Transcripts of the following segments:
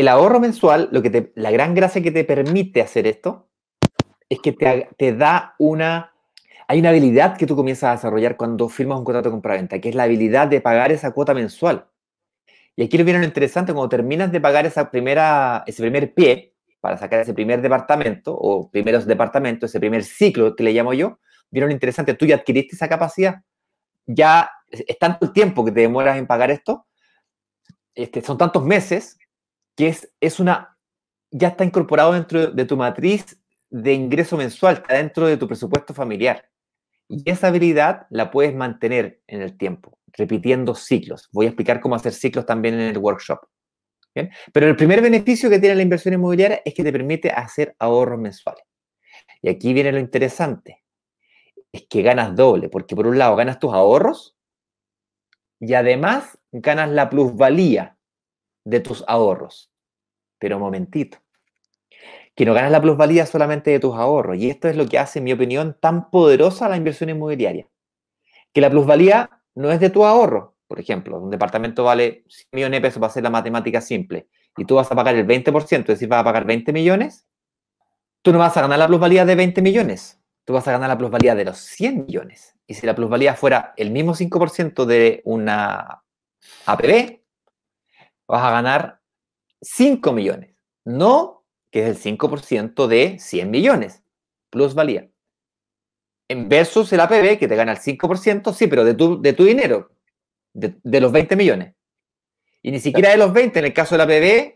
el ahorro mensual, lo que la gran gracia que te permite hacer esto es que te, da una... Hay una habilidad que tú comienzas a desarrollar cuando firmas un contrato de compraventa, que es la habilidad de pagar esa cuota mensual. Y aquí viene vieron interesante, cuando terminas de pagar esa primera, ese primer pie, para sacar ese primer departamento, o primeros departamentos, ese primer ciclo que le llamo yo, viene lo interesante, tú ya adquiriste esa capacidad, ya es tanto el tiempo que te demoras en pagar esto, este, son tantos meses que es, es una, ya está incorporado dentro de tu matriz de ingreso mensual, está dentro de tu presupuesto familiar. Y esa habilidad la puedes mantener en el tiempo, repitiendo ciclos. Voy a explicar cómo hacer ciclos también en el workshop. Pero el primer beneficio que tiene la inversión inmobiliaria es que te permite hacer ahorros mensuales. Y aquí viene lo interesante. Es que ganas doble, porque por un lado ganas tus ahorros y además ganas la plusvalía de tus ahorros. Pero un momentito. Que no ganas la plusvalía solamente de tus ahorros. Y esto es lo que hace, en mi opinión, tan poderosa la inversión inmobiliaria. Que la plusvalía no es de tu ahorro. Por ejemplo, un departamento vale 100 millones de pesos para hacer la matemática simple. Y tú vas a pagar el 20%, es decir, vas a pagar 20 millones. Tú no vas a ganar la plusvalía de 20 millones. Tú vas a ganar la plusvalía de los 100 millones. Y si la plusvalía fuera el mismo 5% de una APB, vas a ganar 5 millones, no que es el 5% de 100 millones, plusvalía. En versus el APB, que te gana el 5%, sí, pero de tu, de tu dinero, de, los 20 millones. Y ni siquiera de los 20, en el caso del APB,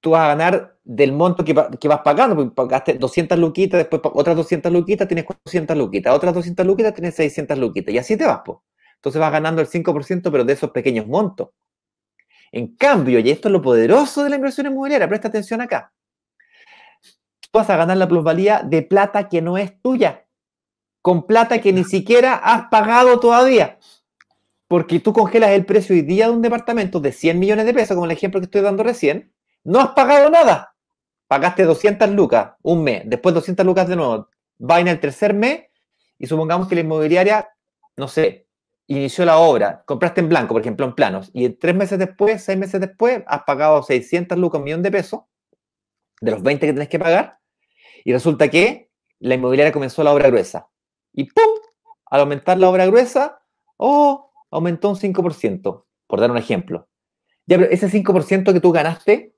tú vas a ganar del monto que, vas pagando, porque pagaste 200 luquitas, después otras 200 luquitas, tienes 400 luquitas, otras 200 luquitas, tienes 600 luquitas, y así te vas, Entonces vas ganando el 5%, pero de esos pequeños montos. En cambio, y esto es lo poderoso de la inversión inmobiliaria, presta atención acá. vas a ganar la plusvalía de plata que no es tuya, con plata que ni siquiera has pagado todavía. Porque tú congelas el precio hoy día de un departamento de 100 millones de pesos, como el ejemplo que estoy dando recién, no has pagado nada. Pagaste 200 lucas un mes, después 200 lucas de nuevo. Va en el tercer mes y supongamos que la inmobiliaria, no sé, inició la obra, compraste en blanco, por ejemplo, en planos, y tres meses después, seis meses después, has pagado 600 lucas, un millón de pesos, de los 20 que tenés que pagar, y resulta que la inmobiliaria comenzó la obra gruesa. Y ¡pum! Al aumentar la obra gruesa, ¡oh! Aumentó un 5%, por dar un ejemplo. Ya, pero ese 5% que tú ganaste,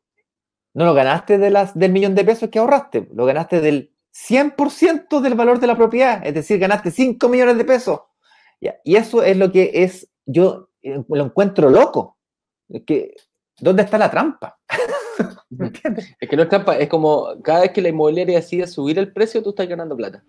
no lo ganaste de las, del millón de pesos que ahorraste, lo ganaste del 100% del valor de la propiedad, es decir, ganaste 5 millones de pesos y eso es lo que es, yo eh, lo encuentro loco. Es que, ¿dónde está la trampa? Es que no es trampa, es como cada vez que la inmobiliaria decide subir el precio, tú estás ganando plata.